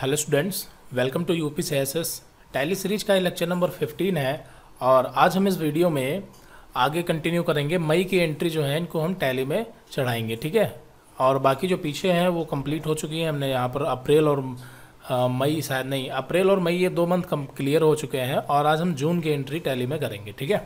hello students welcome to UP C S S tally series का lecture number 15 है और आज हम इस वीडियो में आगे कंटिन्यू करेंगे मई की एंट्री जो है इनको हम टैली में चढ़ाएंगे ठीक है और बाकी जो पीछे हैं वो कंप्लीट हो चुकी है हमने यहाँ पर अप्रैल और मई शायद नहीं अप्रैल और मई ये दो मंथ क्लियर हो चुके हैं और आज हम जून की एंट्री टैली में करेंगे ठीक है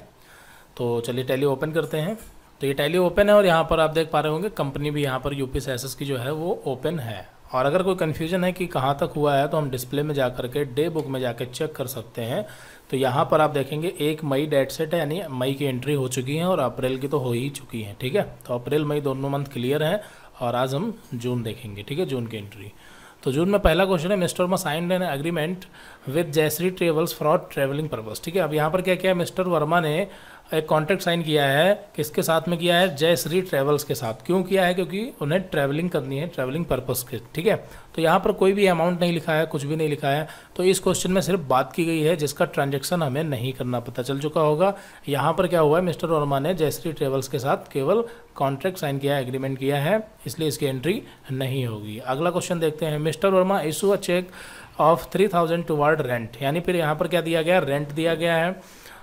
तो चलिए टैली ओपन करते हैं तो ये टैली ओपन है और यहाँ पर आप देख पा रहे होंगे कंपनी भी यहाँ पर यूपी सी की जो है वो ओपन है और अगर कोई कन्फ्यूजन है कि कहाँ तक हुआ है तो हम डिस्प्ले में जा कर के डे बुक में जाकर चेक कर सकते हैं तो यहाँ पर आप देखेंगे एक मई डेट सेट है यानी मई की एंट्री हो चुकी है और अप्रैल की तो हो ही चुकी है ठीक है तो अप्रैल मई दोनों मंथ क्लियर हैं और आज हम जून देखेंगे ठीक है जून की एंट्री तो जून में पहला क्वेश्चन है mister Verma signed an agreement with Jayshree travels for travelling purpose ठीक है अब यहाँ पर क्या क्या है मिस्टर वर्मा ने एक कॉन्ट्रैक्ट साइन किया है किसके साथ में किया है जय श्री ट्रैवल्स के साथ क्यों किया है क्योंकि उन्हें ट्रैवलिंग करनी है ट्रैवलिंग पर्पस के ठीक है तो यहाँ पर कोई भी अमाउंट नहीं लिखा है कुछ भी नहीं लिखा है तो इस क्वेश्चन में सिर्फ बात की गई है जिसका ट्रांजेक्शन हमें नहीं करना पता चल चुका होगा यहाँ पर क्या हुआ है मिस्टर वर्मा ने जयश्री ट्रेवल्स के साथ केवल कॉन्ट्रैक्ट साइन किया है एग्रीमेंट किया है इसलिए इसकी एंट्री नहीं होगी अगला क्वेश्चन देखते हैं mister Verma issue a cheque of three thousand to rent यानी फिर यहाँ पर क्या दिया गया रेंट दिया गया है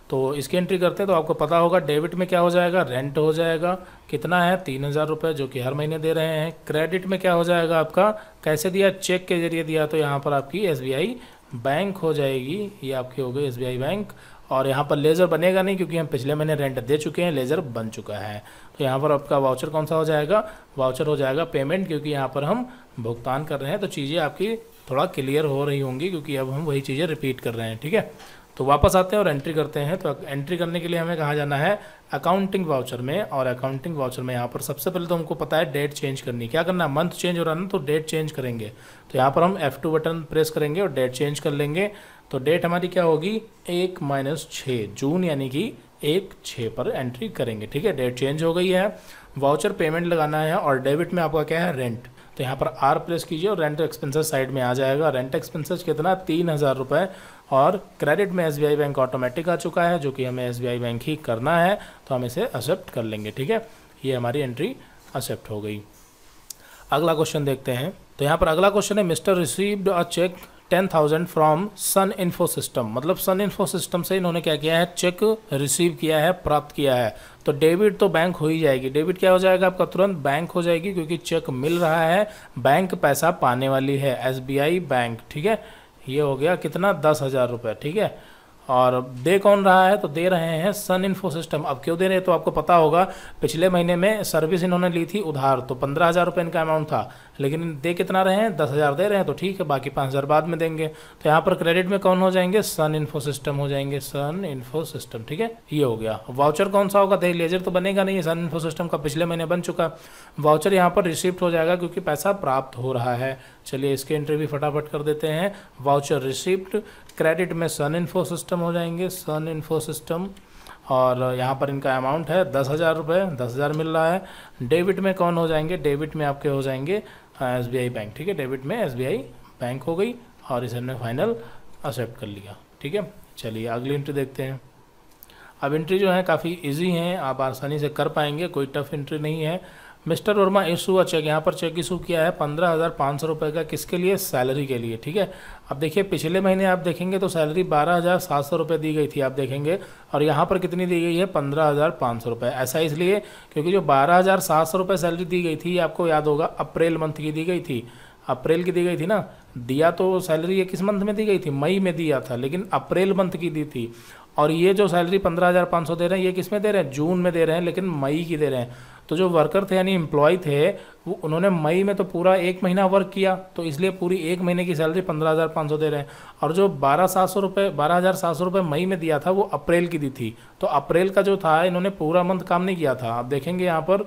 तो इसकी एंट्री करते हैं तो आपको पता होगा डेबिट में क्या हो जाएगा रेंट हो जाएगा कितना है तीन हज़ार रुपये जो कि हर महीने दे रहे हैं क्रेडिट में क्या हो जाएगा आपका कैसे दिया चेक के जरिए दिया तो यहाँ पर आपकी एस बैंक हो जाएगी ये आपकी हो गई एस बैंक और यहाँ पर लेज़र बनेगा नहीं क्योंकि हम पिछले महीने रेंट दे चुके हैं लेज़र बन चुका है तो यहाँ पर आपका वाउचर कौन सा हो जाएगा वाउचर हो जाएगा पेमेंट क्योंकि यहाँ पर हम भुगतान कर रहे हैं तो चीज़ें आपकी थोड़ा क्लियर हो रही होंगी क्योंकि अब हम वही चीज़ें रिपीट कर रहे हैं ठीक है तो वापस आते हैं और एंट्री करते हैं तो एंट्री करने के लिए हमें कहाँ जाना है अकाउंटिंग वाउचर में और अकाउंटिंग वाउचर में यहाँ पर सबसे पहले तो हमको पता है डेट चेंज करनी क्या करना है मंथ चेंज हो रहा है ना तो डेट चेंज करेंगे तो यहाँ पर हम एफ़ टू बटन प्रेस करेंगे और डेट चेंज कर लेंगे तो डेट हमारी क्या होगी एक माइनस छः जून यानी कि एक छः पर एंट्री करेंगे ठीक है डेट चेंज हो गई है वाउचर पेमेंट लगाना है और डेबिट में आपका क्या है रेंट तो यहाँ पर आर प्रेस कीजिए और रेंट एक्सपेंसेस साइड में आ जाएगा रेंट एक्सपेंसेस कितना तीन हज़ार रुपये और क्रेडिट में एस बैंक ऑटोमेटिक आ चुका है जो कि हमें एस बैंक ही करना है तो हम इसे एक्सेप्ट कर लेंगे ठीक है ये हमारी एंट्री एक्सेप्ट हो गई अगला क्वेश्चन देखते हैं तो यहाँ पर अगला क्वेश्चन है mister received a cheque ten thousand from Sun Info System मतलब सन इन्फो सिस्टम से इन्होंने क्या किया है चेक रिसीव किया है प्राप्त किया है तो डेबिट तो बैंक हो ही जाएगी डेबिट क्या हो जाएगा आपका तुरंत बैंक हो जाएगी क्योंकि चेक मिल रहा है बैंक पैसा पाने वाली है एस बैंक ठीक है ये हो गया कितना दस हज़ार रुपये ठीक है और दे कौन रहा है तो दे रहे हैं सन इन्फो सिस्टम अब क्यों दे रहे हैं तो आपको पता होगा पिछले महीने में सर्विस इन्होंने ली थी उधार तो पंद्रह हज़ार रुपये इनका अमाउंट था लेकिन दे कितना रहे हैं दस हज़ार दे रहे हैं तो ठीक है बाकी पाँच हज़ार बाद में देंगे तो यहाँ पर क्रेडिट में कौन हो जाएंगे सन इन्फो सिस्टम हो जाएंगे सन इन्फो सिस्टम ठीक है ये हो गया वाउचर कौन सा होगा दे लेजर तो बनेगा नहीं सन इन्फो सिस्टम का पिछले महीने बन चुका वाउचर यहाँ पर रिसिप्ट हो जाएगा क्योंकि पैसा प्राप्त हो रहा है चलिए इसके एंट्री भी फटाफट कर देते हैं वाउचर रिसिप्ट क्रेडिट में सन इन्फो सिस्टम हो जाएंगे सन इन्फो सिस्टम और यहाँ पर इनका अमाउंट है दस हज़ार रुपये दस हज़ार मिल रहा है डेबिट में कौन हो जाएंगे डेबिट में आपके हो जाएंगे एस बी आई बैंक ठीक है डेबिट में एस बी आई बैंक हो गई और इसे हमने फाइनल एक्सेप्ट कर लिया ठीक है चलिए अगली एंट्री देखते हैं अब एंट्री जो है काफ़ी इजी हैं आप आसानी से कर पाएंगे कोई टफ एंट्री नहीं है mister Verma issue a cheque यहाँ पर चेक इशू किया है पंद्रह हज़ार पाँच सौ रुपये का किसके लिए सैलरी के लिए ठीक है अब देखिए पिछले महीने आप देखेंगे तो सैलरी बारह हज़ार सात सौ रुपये दी गई थी आप देखेंगे और यहाँ पर कितनी दी गई है पंद्रह हज़ार पाँच सौ रुपये ऐसा इसलिए क्योंकि जो बारह हज़ार सात सौ रुपये सैलरी दी गई थी आपको याद होगा अप्रैल मंथ की दी गई थी अप्रैल की दी गई थी ना दिया तो सैलरी ये किस मंथ में दी गई थी मई में दिया था लेकिन अप्रैल मंथ की दी थी और ये जो सैलरी पंद्रह हज़ार पाँच सौ दे रहे हैं ये किस में दे रहे हैं जून में दे रहे हैं लेकिन मई की दे रहे हैं तो जो वर्कर थे यानी एम्प्लॉय थे वो उन्होंने मई में तो पूरा एक महीना वर्क किया तो इसलिए पूरी एक महीने की सैलरी पंद्रह हज़ार पाँच सौ दे रहे हैं और जो बारह सात सौ रुपये बारह हज़ार सात सौ रुपये मई में दिया था वो अप्रैल की दी थी तो अप्रैल का जो था इन्होंने पूरा मंथ काम नहीं किया था आप देखेंगे यहाँ पर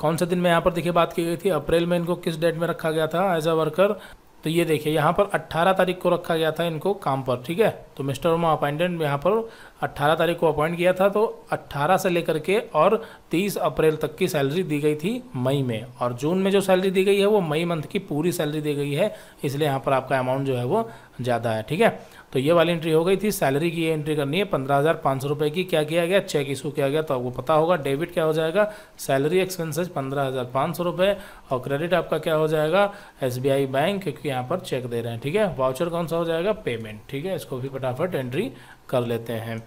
कौन से दिन में यहाँ पर देखिए बात की गई थी अप्रैल में इनको किस डेट में रखा गया था एज अ वर्कर तो ये देखिए यहाँ पर 18 तारीख को रखा गया था इनको काम पर ठीक है तो मिस्टर वर्मा अपॉइंटेड यहाँ पर 18 तारीख को अपॉइंट किया था तो 18 से लेकर के और 30 अप्रैल तक की सैलरी दी गई थी मई में और जून में जो सैलरी दी गई है वो मई मंथ की पूरी सैलरी दी गई है इसलिए यहाँ पर आपका अमाउंट जो है वो ज़्यादा है ठीक है तो ये वाली एंट्री हो गई थी सैलरी की ये एंट्री करनी है पंद्रह हज़ार पाँच सौ रुपये की क्या किया गया चेक इशू किया गया तो आपको पता होगा डेबिट क्या हो जाएगा सैलरी एक्सपेंसेस पंद्रह हज़ार पाँच सौ रुपये और क्रेडिट आपका क्या हो जाएगा एस बी आई बैंक क्योंकि यहाँ पर चेक दे रहे हैं ठीक है वाउचर कौन सा हो जाएगा पेमेंट ठीक है इसको भी फटाफट एंट्री कर लेते हैं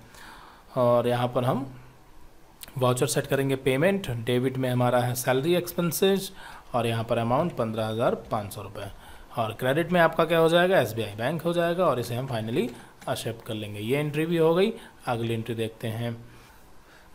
और यहाँ पर हम वाउचर सेट करेंगे पेमेंट डेबिट में हमारा है सैलरी एक्सपेंसेस और यहाँ पर अमाउंट पंद्रह हज़ार पाँच सौ रुपये और क्रेडिट में आपका क्या हो जाएगा एस बैंक हो जाएगा और इसे हम फाइनली एक्सेप्ट कर लेंगे ये एंट्री भी हो गई अगली एंट्री देखते हैं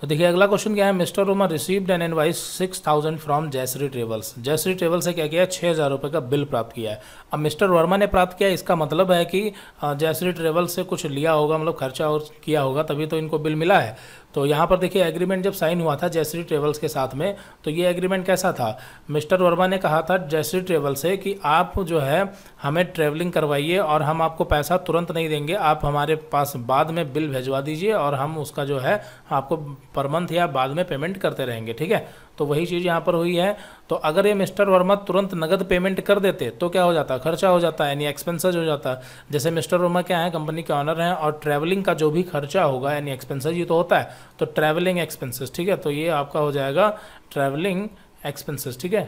तो देखिए अगला क्वेश्चन क्या है mister Roma received an invoice six thousand from Jayshree travels Jayshree travels से क्या किया है छः हज़ार रुपये का बिल प्राप्त किया है अब मिस्टर वर्मा ने प्राप्त किया इसका मतलब है कि जयश्री ट्रेवल्स से कुछ लिया होगा मतलब खर्चा और किया होगा तभी तो इनको बिल मिला है तो यहाँ पर देखिए एग्रीमेंट जब साइन हुआ था जयश्री ट्रेवल्स के साथ में तो ये एग्रीमेंट कैसा था मिस्टर वर्मा ने कहा था जयश्री ट्रेवल से कि आप जो है हमें ट्रेवलिंग करवाइए और हम आपको पैसा तुरंत नहीं देंगे आप हमारे पास बाद में बिल भिजवा दीजिए और हम उसका जो है आपको पर मंथ या बाद में पेमेंट करते रहेंगे ठीक है तो वही चीज़ यहाँ पर हुई है तो अगर ये मिस्टर वर्मा तुरंत नगद पेमेंट कर देते तो क्या हो जाता खर्चा हो जाता यानी एक्सपेंसेज हो जाता जैसे मिस्टर वर्मा क्या है कंपनी के ऑनर हैं और ट्रैवलिंग का जो भी खर्चा होगा यानी एक्सपेंसेज ये तो होता है तो ट्रैवलिंग एक्सपेंसेस ठीक है तो ये आपका हो जाएगा ट्रैवलिंग एक्सपेंसेस ठीक है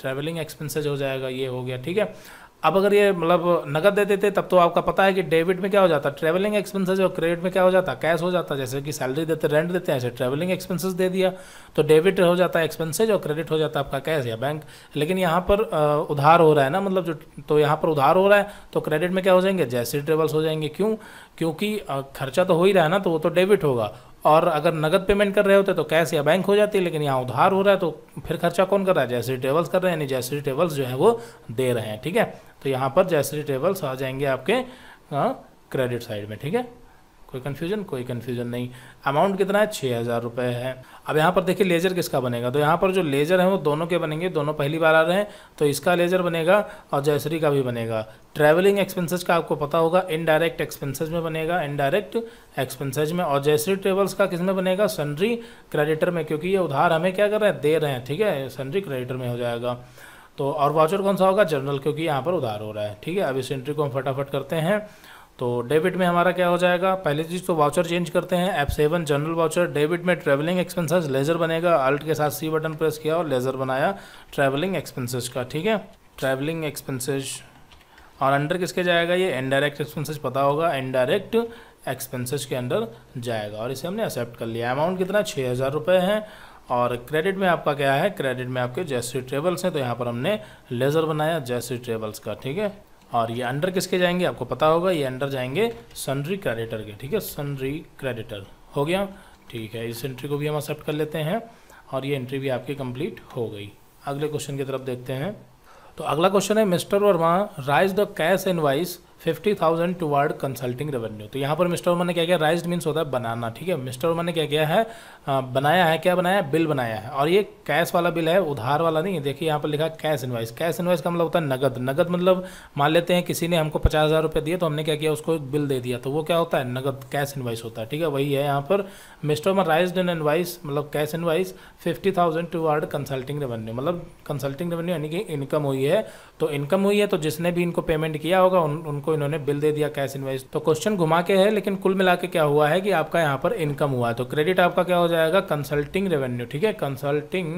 ट्रैवलिंग एक्सपेंसेज हो जाएगा ये हो गया ठीक है अब अगर ये मतलब नगद दे देते तब तो आपका पता है कि डेबिट में क्या हो जाता ट्रैवलिंग एक्सपेंसेस और क्रेडिट में क्या हो जाता कैश हो जाता जैसे कि सैलरी देते रेंट देते हैं ऐसे ट्रैवलिंग एक्सपेंसेस दे दिया तो डेबिट हो जाता है एक्सपेंसेज और क्रेडिट हो जाता है आपका कैश या बैंक लेकिन यहाँ पर उधार हो रहा है ना मतलब जो तो यहाँ पर उधार हो रहा है तो क्रेडिट में क्या हो जाएंगे जैसे ट्रेवल्स हो जाएंगे क्यों क्योंकि खर्चा तो हो ही रहा है ना तो वो तो डेबिट होगा और अगर नगद पेमेंट कर रहे होते तो कैश या बैंक हो जाती है लेकिन यहाँ उधार हो रहा है तो फिर खर्चा कौन कर रहा है जयश्री ट्रेवल्स कर रहे हैं यानी जयश्री ट्रेवल्स जो है वो दे रहे हैं ठीक है तो यहाँ पर जयश्री ट्रेवल्स आ जाएंगे आपके क्रेडिट हाँ, साइड में ठीक है कोई कन्फ्यूजन कोई कन्फ्यूजन नहीं अमाउंट कितना है छः हज़ार रुपये है अब यहाँ पर देखिए लेज़र किसका बनेगा तो यहाँ पर जो लेज़र है वो दोनों के बनेंगे दोनों पहली बार आ रहे हैं तो इसका लेज़र बनेगा और जयश्री का भी बनेगा ट्रैवलिंग एक्सपेंसेस का आपको पता होगा इनडायरेक्ट एक्सपेंसेस में बनेगा इनडायरेक्ट एक्सपेंसेज में और जयश्री ट्रेवल्स का किस में बनेगा सनरी क्रेडिटर में क्योंकि ये उधार हमें क्या कर रहे हैं दे रहे हैं ठीक है सनरी क्रेडिटर में हो जाएगा तो और वाउचर कौन सा होगा जर्नल क्योंकि यहाँ पर उधार हो रहा है ठीक है अब इस एंट्री को हम फटाफट करते हैं तो डेबिट में हमारा क्या हो जाएगा पहली चीज़ तो वाउचर चेंज करते हैं F seven general voucher debit में ट्रैवलिंग एक्सपेंसेस लेज़र बनेगा अल्ट के साथ सी बटन प्रेस किया और लेज़र बनाया ट्रैवलिंग एक्सपेंसेस का ठीक है ट्रैवलिंग एक्सपेंसेस और अंडर किसके जाएगा ये इनडायरेक्ट एक्सपेंसेस पता होगा इनडायरेक्ट एक्सपेंसेस के अंडर जाएगा और इसे हमने एक्सेप्ट कर लिया अमाउंट कितना छः हज़ार रुपये है और क्रेडिट में आपका क्या है क्रेडिट में आपके जैसी ट्रेवल्स हैं तो यहाँ पर हमने लेज़र बनाया जैसे ट्रेवल्स का ठीक है और ये अंडर किसके जाएंगे आपको पता होगा ये अंडर जाएंगे सनरी क्रेडिटर के ठीक है सनरी क्रेडिटर हो गया ठीक है इस एंट्री को भी हम एक्सेप्ट कर लेते हैं और ये एंट्री भी आपकी कंप्लीट हो गई अगले क्वेश्चन की तरफ देखते हैं तो अगला क्वेश्चन है mister Verma rise the cash and vice fifty thousand toward consulting revenue तो यहाँ पर मिस्टर वर्मा ने क्या किया राइज मीन्स होता है बनाना ठीक है मिस्टर वर्मा ने क्या किया है बनाया है क्या बनाया बिल बनाया है और ये कैश वाला बिल है उधार वाला नहीं है देखिए यहाँ पर लिखा कैश इन्वाइस कैश इन्वाइस का मतलब होता है नगद नगद मतलब मान लेते हैं किसी ने हमको पचास हज़ार रुपये दिए तो हमने क्या किया उसको एक बिल दे दिया तो वो क्या होता है नगद कैश इन्वाइस होता है ठीक है वही है यहाँ पर mister Verma raise in invoice मतलब cash invoice fifty thousand toward consulting revenue मतलब कंसल्टिंग रेवेन्यू यानी कि इनकम हुई है तो इनकम हुई है तो जिसने भी इनको पेमेंट किया होगा उन, उनको को इन्होंने बिल दे दिया कैश इनवाइस तो क्वेश्चन घुमा के है लेकिन कुल मिला के क्या हुआ है कि आपका यहाँ पर इनकम हुआ तो क्रेडिट आपका क्या हो जाएगा कंसल्टिंग रेवेन्यू ठीक है कंसल्टिंग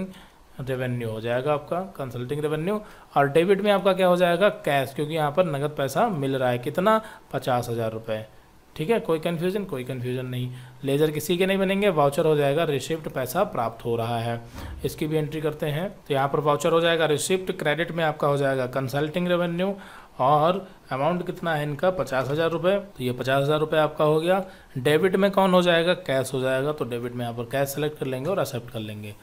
रेवेन्यू हो जाएगा आपका कंसल्टिंग रेवेन्यू और डेबिट में आपका क्या हो जाएगा कैश क्योंकि यहाँ पर नगद पैसा मिल रहा है कितना पचास हज़ार रुपये ठीक है कोई कन्फ्यूजन कोई कन्फ्यूजन नहीं लेज़र किसी के नहीं बनेंगे वाउचर हो जाएगा रिसिप्ट पैसा प्राप्त हो रहा है इसकी भी एंट्री करते हैं तो यहाँ पर वाउचर हो जाएगा रिसिप्ट क्रेडिट में आपका हो जाएगा कंसल्टिंग रेवेन्यू और अमाउंट कितना है इनका पचास हज़ार रुपये तो ये पचास हज़ार रुपये आपका हो गया डेबिट में कौन हो जाएगा कैश हो जाएगा तो डेबिट में यहाँ पर कैश सेलेक्ट कर लेंगे और एक्सेप्ट कर लेंगे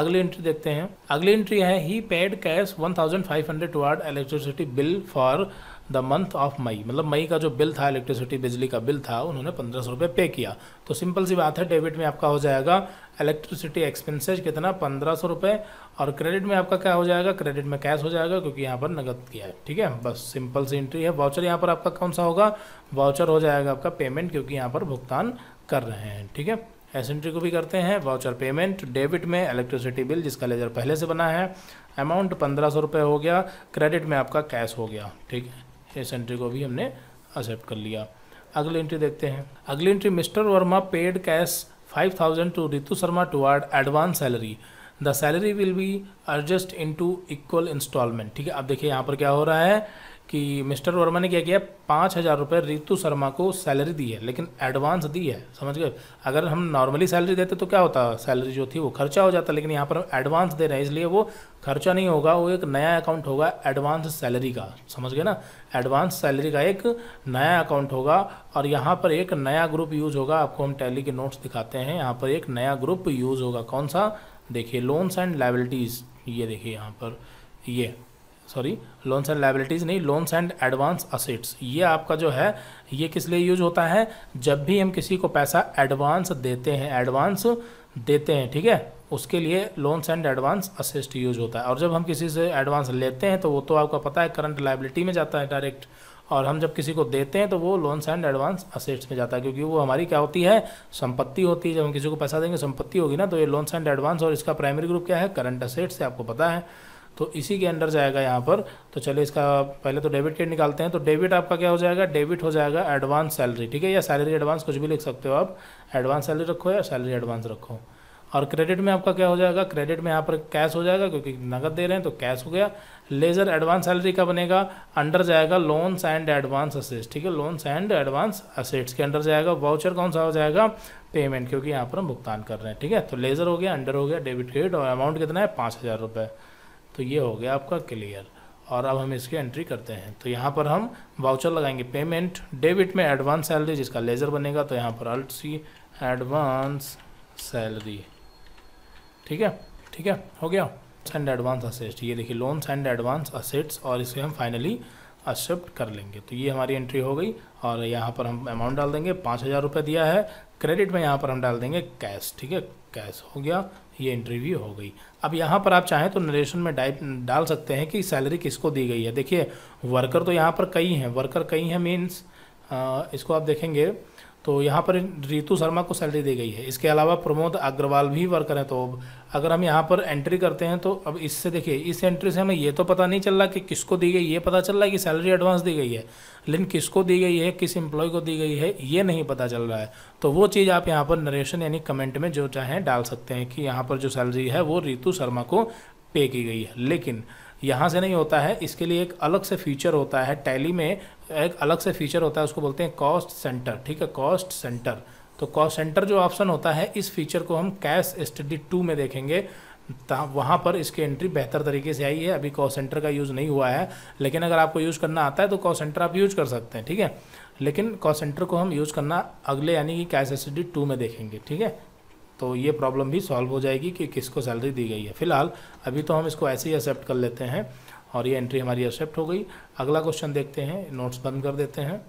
अगली एंट्री देखते हैं अगली एंट्री है he paid cash one thousand five hundred toward electricity bill for the month of May मतलब मई का जो बिल था इलेक्ट्रिसिटी बिजली का बिल था उन्होंने पंद्रह सौ रुपये पे किया तो सिंपल सी बात है डेबिट में आपका हो जाएगा इलेक्ट्रिसिटी एक्सपेंसेज कितना पंद्रह सौ रुपये और क्रेडिट में आपका क्या हो जाएगा क्रेडिट में कैश हो जाएगा क्योंकि यहाँ पर नगद किया है ठीक है बस सिंपल सी एंट्री है वाउचर यहाँ पर आपका कौन सा होगा वाउचर हो जाएगा आपका पेमेंट क्योंकि यहाँ पर भुगतान कर रहे हैं ठीक है एस एंट्री को भी करते हैं वाउचर पेमेंट डेबिट में इलेक्ट्रिसिटी बिल जिसका लेजर पहले से बना है अमाउंट पंद्रह सौ रुपये हो गया क्रेडिट में आपका कैश हो गया ठीक है इस एंट्री को भी हमने एक्सेप्ट कर लिया अगली एंट्री देखते हैं अगली entry mister Verma paid cash five thousand to Ritu Sharma toward advance salary the salary will be adjust in two equal instalment ठीक है अब देखिए यहाँ पर क्या हो रहा है कि मिस्टर वर्मा ने क्या किया पाँच हज़ार रुपये रितु शर्मा को सैलरी दी है लेकिन एडवांस दी है समझ गए अगर हम नॉर्मली सैलरी देते तो क्या होता सैलरी जो थी वो खर्चा हो जाता लेकिन यहाँ पर हम एडवांस दे रहे हैं इसलिए वो खर्चा नहीं होगा वो एक नया अकाउंट होगा एडवांस सैलरी का समझ गए ना एडवांस सैलरी का एक नया अकाउंट होगा और यहाँ पर एक नया ग्रुप यूज़ होगा आपको हम टैली के नोट्स दिखाते हैं यहाँ पर एक नया ग्रुप यूज़ होगा कौन सा देखिए लोन्स एंड लाइबिलिटीज़ ये देखिए यहाँ पर ये सॉरी लोन्स एंड लाइबिलिटीज़ नहीं लोन्स एंड एडवांस असेट्स ये आपका जो है ये किस लिए यूज होता है जब भी हम किसी को पैसा एडवांस देते हैं एडवांस देते हैं ठीक है उसके लिए loans and advance assets use होता है और जब हम किसी से एडवांस लेते हैं तो वो तो आपका पता है करंट लाइबिलिटी में जाता है डायरेक्ट और हम जब किसी को देते हैं तो वो लोन्स एंड एडवांस असेट्स में जाता है क्योंकि वो हमारी क्या होती है संपत्ति होती है जब हम किसी को पैसा देंगे संपत्ति होगी ना तो ये लोन्स एंड एडवांस और इसका प्राइमरी ग्रुप क्या है करंट असेट्स से आपको पता है तो इसी के अंडर जाएगा यहाँ पर तो चलिए इसका पहले तो डेबिट कार्ड निकालते हैं तो डेबिट आपका क्या हो जाएगा डेबिट हो जाएगा एडवांस सैलरी ठीक है या सैलरी एडवांस कुछ भी लिख सकते हो आप एडवांस सैलरी रखो या सैलरी एडवांस रखो और क्रेडिट में आपका क्या हो जाएगा क्रेडिट में यहाँ पर कैश हो जाएगा क्योंकि नगद दे रहे हैं तो कैश हो गया लेजर एडवांस सैलरी का बनेगा अंडर जाएगा लोन्स एंड एडवांस असेट्स ठीक है लोन्स एंड एडवांस असेट्स के अंडर जाएगा वाउचर कौन सा हो जाएगा पेमेंट क्योंकि यहाँ पर हम भुगतान कर रहे हैं ठीक है तो लेजर हो गया अंडर हो गया डेबिट क्रेडिट और अमाउंट कितना है पाँच हज़ार रुपये तो ये हो गया आपका क्लियर और अब हम इसकी एंट्री करते हैं तो यहाँ पर हम वाउचर लगाएंगे पेमेंट डेबिट में एडवांस सैलरी जिसका लेज़र बनेगा तो यहाँ पर अल्ट सी एडवांस सैलरी ठीक है ठीक है हो गया सेंड एडवांस असेट्स ये देखिए लोन सेंड एडवांस असेट्स और इसे हम फाइनली एक्सेप्ट कर लेंगे तो ये हमारी एंट्री हो गई और यहाँ पर हम अमाउंट डाल देंगे पाँच हज़ार रुपये दिया है क्रेडिट में यहाँ पर हम डाल देंगे कैश ठीक है कैश हो गया ये इंटरव्यू हो गई अब यहाँ पर आप चाहें तो नरेशन में डाइप डाल सकते हैं कि सैलरी किसको दी गई है देखिए वर्कर तो यहाँ पर कई हैं वर्कर कई हैं मीन्स इसको आप देखेंगे तो यहाँ पर रितु शर्मा को सैलरी दी गई है इसके अलावा प्रमोद अग्रवाल भी वर्कर हैं तो अगर हम यहाँ पर एंट्री करते हैं तो अब इससे देखिए इस एंट्री से हमें ये तो पता नहीं चल रहा कि किसको दी गई ये पता चल रहा है कि सैलरी एडवांस दी गई है लेकिन किसको दी गई है किस एम्प्लॉय को दी गई है ये नहीं पता चल रहा है तो वो चीज़ आप यहाँ पर नरेशन यानी कमेंट में जो चाहें डाल सकते हैं कि यहाँ पर जो सैलरी है वो रितु शर्मा को पे की गई है लेकिन यहाँ से नहीं होता है इसके लिए एक अलग से फीचर होता है टैली में एक अलग से फीचर होता है उसको बोलते हैं कॉस्ट सेंटर ठीक है कॉस्ट सेंटर तो कॉस्ट सेंटर जो ऑप्शन होता है इस फीचर को हम कैश स्टडी टू में देखेंगे वहाँ पर इसकी एंट्री बेहतर तरीके से आई है अभी कॉल सेंटर का यूज़ नहीं हुआ है लेकिन अगर आपको यूज़ करना आता है तो कॉल सेंटर आप यूज़ कर सकते हैं ठीक है लेकिन कॉल सेंटर को हम यूज़ करना अगले यानी कि कैश एस टू में देखेंगे ठीक है तो ये प्रॉब्लम भी सॉल्व हो जाएगी कि किसको सैलरी दी गई है फिलहाल अभी तो हम इसको ऐसे ही एक्सेप्ट कर लेते हैं और ये एंट्री हमारी एक्सेप्ट हो गई अगला क्वेश्चन देखते हैं नोट्स बंद कर देते हैं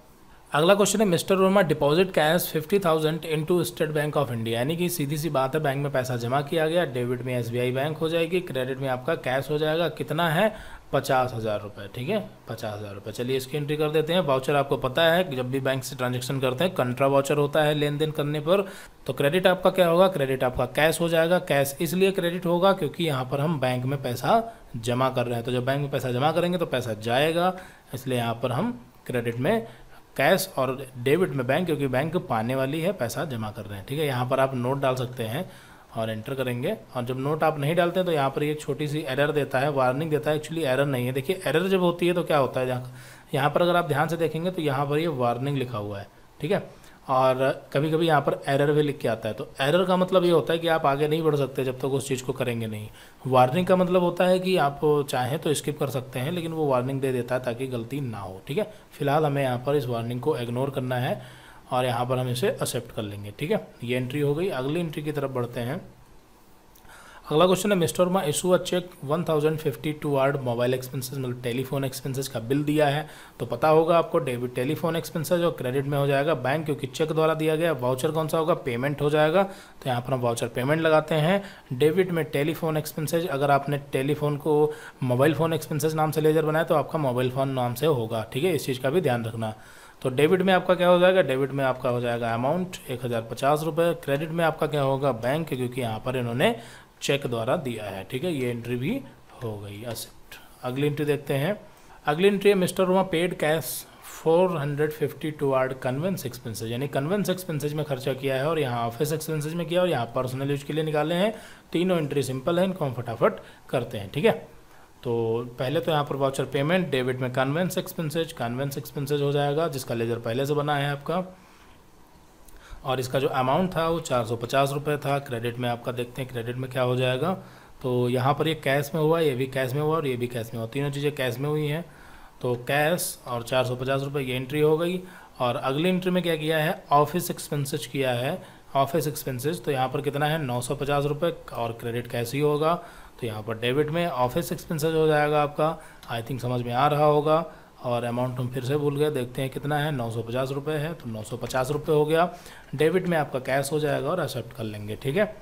अगला क्वेश्चन है mister Verma deposit cash fifty thousand in to state bank of India यानी कि सीधी सी बात है बैंक में पैसा जमा किया गया डेबिट में एस बैंक हो जाएगी क्रेडिट में आपका कैश हो जाएगा कितना है पचास हज़ार रुपये ठीक है पचास हज़ार रुपये चलिए इसकी एंट्री कर देते हैं वाउचर आपको पता है कि जब भी बैंक से ट्रांजेक्शन करते हैं कंट्रा वाउचर होता है लेन देन करने पर तो क्रेडिट आपका क्या होगा क्रेडिट आपका कैश हो जाएगा कैश इसलिए क्रेडिट होगा क्योंकि यहाँ पर हम बैंक में पैसा जमा कर रहे हैं तो जब बैंक में पैसा जमा करेंगे तो पैसा जाएगा इसलिए यहाँ पर हम क्रेडिट में कैश और डेबिट में बैंक क्योंकि बैंक पाने वाली है पैसा जमा कर रहे हैं ठीक है यहाँ पर आप नोट डाल सकते हैं और एंटर करेंगे और जब नोट आप नहीं डालते हैं तो यहाँ पर ये छोटी सी एरर देता है वार्निंग देता है एक्चुअली एरर नहीं है देखिए एरर जब होती है तो क्या होता है यहाँ यहाँ पर अगर आप ध्यान से देखेंगे तो यहाँ पर ये वार्निंग लिखा हुआ है ठीक है और कभी कभी यहाँ पर एरर भी लिख के आता है तो एरर का मतलब ये होता है कि आप आगे नहीं बढ़ सकते जब तक तो उस चीज़ को करेंगे नहीं वार्निंग का मतलब होता है कि आप चाहें तो स्किप कर सकते हैं लेकिन वो वार्निंग दे देता है ताकि गलती ना हो ठीक है फिलहाल हमें यहाँ पर इस वार्निंग को इग्नोर करना है और यहाँ पर हम इसे एक्सेप्ट कर लेंगे ठीक है ये एंट्री हो गई अगली एंट्री की तरफ बढ़ते हैं अगला क्वेश्चन है mister Verma issue a cheque one thousand fifty आर्ड मोबाइल एक्सपेंसेस मतलब टेलीफोन एक्सपेंसेस का बिल दिया है तो पता होगा आपको डेबिट टेलीफोन एक्सपेंसेस और क्रेडिट में हो जाएगा बैंक क्योंकि चेक द्वारा दिया गया वाउचर कौन सा होगा पेमेंट हो जाएगा तो यहाँ पर हम वाउचर पेमेंट लगाते हैं डेबिट में टेलीफोन एक्सपेंसेज अगर आपने टेलीफोन को मोबाइल फ़ोन एक्सपेंसेज नाम से लेजर बनाया तो आपका मोबाइल फ़ोन नाम से होगा ठीक है इस चीज़ का भी ध्यान रखना तो डेबिट में आपका क्या हो जाएगा डेबिट में आपका हो जाएगा अमाउंट एक हज़ार पचास रुपये क्रेडिट में आपका क्या होगा बैंक क्योंकि यहाँ पर इन्होंने चेक द्वारा दिया है ठीक है ये एंट्री भी हो गई एक्सेप्ट अगली एंट्री देखते हैं अगली एंट्री है mister Roma paid cash four hundred fifty toward conveyance expenses यानी कन्वेंस एक्सपेंसेज में खर्चा किया है और यहाँ ऑफिस एक्सपेंसेज में किया और यहाँ पर्सनल यूज के लिए निकाले हैं तीनों एंट्री सिंपल है इनको हम फटाफट करते हैं ठीक है तो पहले तो यहाँ पर वाउचर पेमेंट डेबिट में कन्वेंस एक्सपेंसेज कन्वेंस एक्सपेंसेज हो जाएगा जिसका लेजर पहले से बना है आपका और इसका जो अमाउंट था वो चार सौ पचास रुपये था क्रेडिट में आपका देखते हैं क्रेडिट में क्या हो जाएगा तो यहाँ पर ये कैश में हुआ ये भी कैश में हुआ और ये भी कैश में हुआ तीनों चीज़ें कैश में हुई हैं तो कैश और चार सौ पचास रुपये ये एंट्री हो गई और अगली एंट्री में क्या किया है ऑफिस एक्सपेंसेज किया है ऑफिस एक्सपेंसेज तो यहाँ पर कितना है नौ सौ पचास रुपये और क्रेडिट कैश ही होगा तो यहाँ पर डेबिट में ऑफिस एक्सपेंसेज हो जाएगा आपका आई थिंक समझ में आ रहा होगा और अमाउंट हम फिर से भूल गए देखते हैं कितना है नौ सौ पचास रुपये है तो नौ सौ पचास रुपये हो गया डेबिट में आपका कैश हो जाएगा और एक्सेप्ट कर लेंगे ठीक है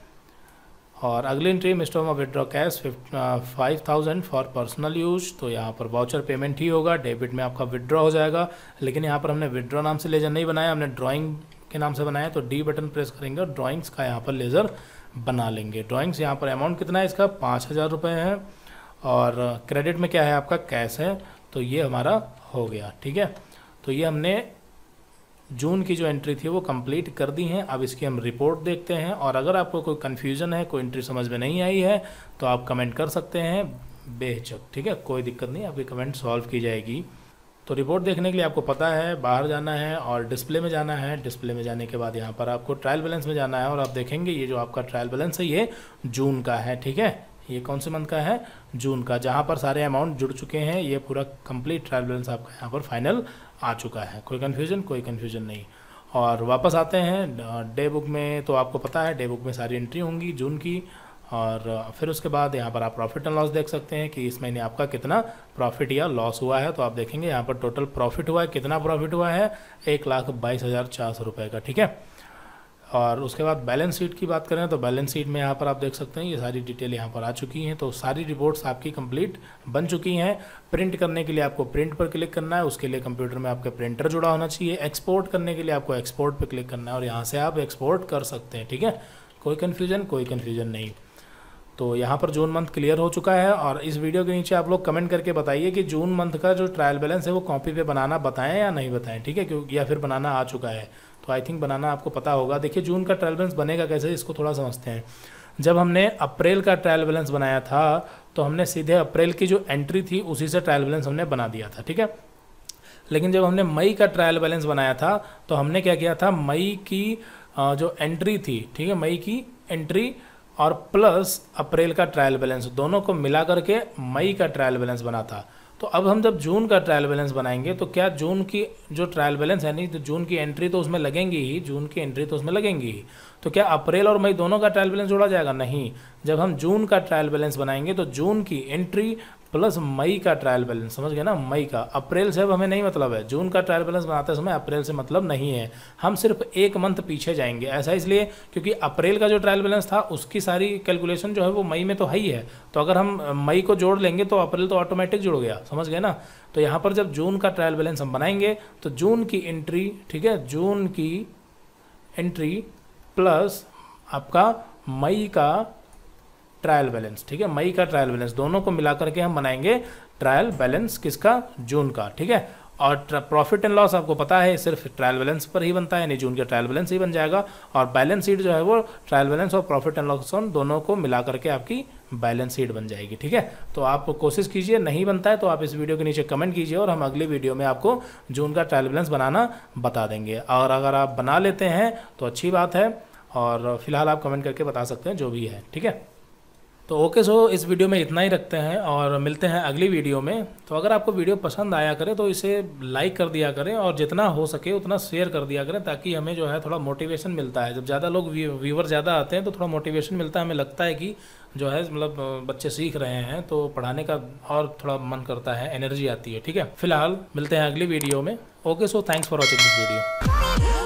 और अगली इंट्री मिस्टोम of withdraw cash five thousand for personal use तो यहाँ पर वाउचर पेमेंट ही होगा डेबिट में आपका विड्रॉ हो जाएगा लेकिन यहाँ पर हमने विड्रॉ नाम से लेजर नहीं बनाया हमने ड्राइंग के नाम से बनाया तो डी बटन प्रेस करेंगे और ड्राइंग्स का यहाँ पर लेजर बना लेंगे ड्राइंग्स यहाँ पर अमाउंट कितना है इसका पाँच हज़ार रुपये है और क्रेडिट में क्या है आपका कैश है तो ये हमारा हो गया ठीक है तो ये हमने जून की जो एंट्री थी वो कंप्लीट कर दी है अब इसकी हम रिपोर्ट देखते हैं और अगर आपको कोई कन्फ्यूज़न है कोई एंट्री समझ में नहीं आई है तो आप कमेंट कर सकते हैं बेहचक ठीक है कोई दिक्कत नहीं आपकी कमेंट सॉल्व की जाएगी तो रिपोर्ट देखने के लिए आपको पता है बाहर जाना है और डिस्प्ले में जाना है डिस्प्ले में जाने के बाद यहाँ पर आपको ट्रायल बैलेंस में जाना है और आप देखेंगे ये जो आपका ट्रायल बैलेंस है ये जून का है ठीक है ये कौन से मंथ का है जून का जहाँ पर सारे अमाउंट जुड़ चुके हैं ये पूरा कंप्लीट ट्रायल बैलेंस आपका यहाँ पर फाइनल आ चुका है कोई कन्फ्यूजन कोई कन्फ्यूजन नहीं और वापस आते हैं डे बुक में तो आपको पता है डे बुक में सारी एंट्री होंगी जून की और फिर उसके बाद यहाँ पर आप प्रॉफिट एंड लॉस देख सकते हैं कि इस महीने आपका कितना प्रॉफिट या लॉस हुआ है तो आप देखेंगे यहाँ पर टोटल प्रॉफिट हुआ है कितना प्रॉफिट हुआ है एक लाख बाईस हज़ार चार सौ रुपये का ठीक है और उसके बाद बैलेंस शीट की बात करें तो बैलेंस शीट में यहाँ पर आप देख सकते हैं ये सारी डिटेल यहाँ पर आ चुकी हैं तो सारी रिपोर्ट्स आपकी कंप्लीट बन चुकी हैं प्रिंट करने के लिए आपको प्रिंट पर क्लिक करना है उसके लिए कंप्यूटर में आपके प्रिंटर जुड़ा होना चाहिए एक्सपोर्ट करने के लिए आपको एक्सपोर्ट पर क्लिक करना है और यहाँ से आप एक्सपोर्ट कर सकते हैं ठीक है कोई कन्फ्यूजन कोई कन्फ्यूजन नहीं तो यहाँ पर जून मंथ क्लियर हो चुका है और इस वीडियो के नीचे आप लोग कमेंट करके बताइए कि जून मंथ का जो ट्रायल बैलेंस है वो कॉपी पे बनाना बताएं या नहीं बताएं ठीक है क्योंकि या फिर बनाना आ चुका है तो आई थिंक बनाना आपको पता होगा देखिए जून का ट्रायल बैलेंस बनेगा कैसे इसको थोड़ा समझते हैं जब हमने अप्रैल का ट्रायल बैलेंस बनाया था तो हमने सीधे अप्रैल की जो एंट्री थी उसी से ट्रायल बैलेंस हमने बना दिया था ठीक है लेकिन जब हमने मई का ट्रायल बैलेंस बनाया था तो हमने क्या किया था मई की जो एंट्री थी ठीक है मई की एंट्री और प्लस अप्रैल का ट्रायल बैलेंस दोनों को मिला करके मई का ट्रायल बैलेंस बना था तो अब हम जब जून का ट्रायल बैलेंस बनाएंगे तो क्या जून की जो ट्रायल बैलेंस है नहीं तो जून की एंट्री तो उसमें लगेंगी ही जून की एंट्री तो उसमें लगेंगी ही तो क्या अप्रैल और मई दोनों का ट्रायल बैलेंस जोड़ा जाएगा नहीं जब हम जून का ट्रायल बैलेंस बनाएंगे तो जून की एंट्री प्लस मई का ट्रायल बैलेंस समझ गए ना मई का अप्रैल से अब हमें नहीं मतलब है जून का ट्रायल बैलेंस बनाते समय अप्रैल से मतलब नहीं है हम सिर्फ एक मंथ पीछे जाएंगे ऐसा इसलिए क्योंकि अप्रैल का जो ट्रायल बैलेंस था उसकी सारी कैलकुलेशन जो है वो मई में तो है ही है तो अगर हम मई को जोड़ लेंगे तो अप्रैल तो ऑटोमेटिक जुड़ गया समझ गए ना तो यहाँ पर जब जून का ट्रायल बैलेंस हम बनाएंगे तो जून की एंट्री ठीक है जून की एंट्री प्लस आपका मई का ट्रायल बैलेंस ठीक है मई का ट्रायल बैलेंस दोनों को मिलाकर के हम बनाएंगे ट्रायल बैलेंस किसका जून का ठीक है और प्रॉफिट एंड लॉस आपको पता है सिर्फ ट्रायल बैलेंस पर ही बनता है यानी जून का ट्रायल बैलेंस ही बन जाएगा और बैलेंस शीट जो है वो ट्रायल बैलेंस और प्रॉफिट एंड लॉस दोनों को मिला करके आपकी बैलेंस शीट बन जाएगी ठीक है तो आप कोशिश कीजिए नहीं बनता है तो आप इस वीडियो के नीचे कमेंट कीजिए और हम अगले वीडियो में आपको जून का ट्रायल बैलेंस बनाना बता देंगे और अगर आप बना लेते हैं तो अच्छी बात है और फिलहाल आप कमेंट करके बता सकते हैं जो भी है ठीक है तो ओके सो इस वीडियो में इतना ही रखते हैं और मिलते हैं अगली वीडियो में तो अगर आपको वीडियो पसंद आया करे तो इसे लाइक कर दिया करें और जितना हो सके उतना शेयर कर दिया करें ताकि हमें जो है थोड़ा मोटिवेशन मिलता है जब ज़्यादा लोग व्यूवर ज़्यादा आते हैं तो थोड़ा मोटिवेशन मिलता है हमें लगता है कि जो है मतलब बच्चे सीख रहे हैं तो पढ़ाने का और थोड़ा मन करता है एनर्जी आती है ठीक है फिलहाल मिलते हैं अगली वीडियो में okay so thanks for watching this video